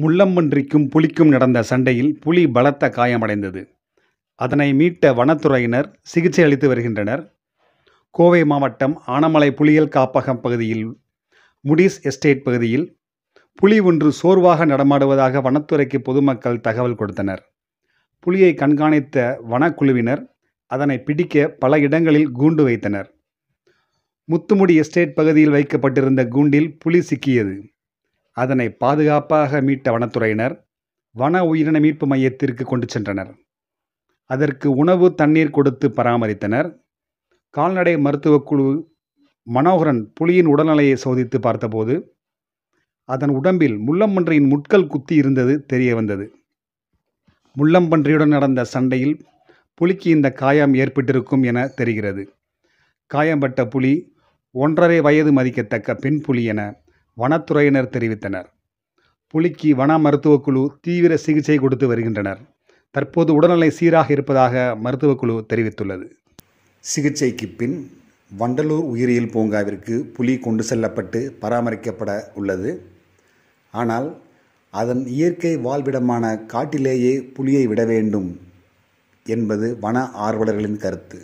முள்ளம்மன்றிக்கும் புலிக்கும் நடந்த சண்டையில் புலி பலத்த காயமடைந்தது அதனை மீட்ட வனத்துறையினர் சிகிச்சை அளித்து வருகின்றனர் கோவை மாவட்டம் ஆனமலை புலியல் காப்பகம் பகுதியில் முடிஸ் எஸ்டேட் பகுதியில் புலி ஒன்று சோர்வாக நடமாடுவதாக வனத்துறைக்கு பொதுமக்கள் தகவல் கொடுத்தனர் புலியை கண்காணித்த வனக்குழுவினர் அதனை பிடிக்க பல இடங்களில் கூண்டு வைத்தனர் முத்துமுடி எஸ்டேட் பகுதியில் வைக்கப்பட்டிருந்த கூண்டில் புலி சிக்கியது அதனை பாதுகாப்பாக மீட்ட வனத்துறையினர் வன உயிரின மீட்பு மையத்திற்கு கொண்டு சென்றனர் அதற்கு உணவு தண்ணீர் கொடுத்து பராமரித்தனர் கால்நடை மருத்துவக்குழு மனோகரன் புலியின் உடல்நிலையை சோதித்து பார்த்தபோது அதன் உடம்பில் முள்ளம்பன்றியின் முட்கள் குத்தி இருந்தது தெரிய வந்தது முள்ளம்பன்றியுடன் நடந்த சண்டையில் புலிக்கு இந்த காயம் ஏற்பட்டிருக்கும் என தெரிகிறது காயம்பட்ட புலி ஒன்றரை வயது மதிக்கத்தக்க பெண் புலி என வனத்துறையினர் தெரிவித்தனர் புலிக்கு வன மருத்துவக்குழு தீவிர சிகிச்சை கொடுத்து வருகின்றனர் தற்போது உடல்நிலை சீராக இருப்பதாக மருத்துவக்குழு தெரிவித்துள்ளது சிகிச்சைக்கு பின் வண்டலூர் உயிரியல் பூங்காவிற்கு புலி கொண்டு செல்லப்பட்டு பராமரிக்கப்பட உள்ளது ஆனால் அதன் இயற்கை வாழ்விடமான காட்டிலேயே புலியை விட வேண்டும் என்பது வன ஆர்வலர்களின் கருத்து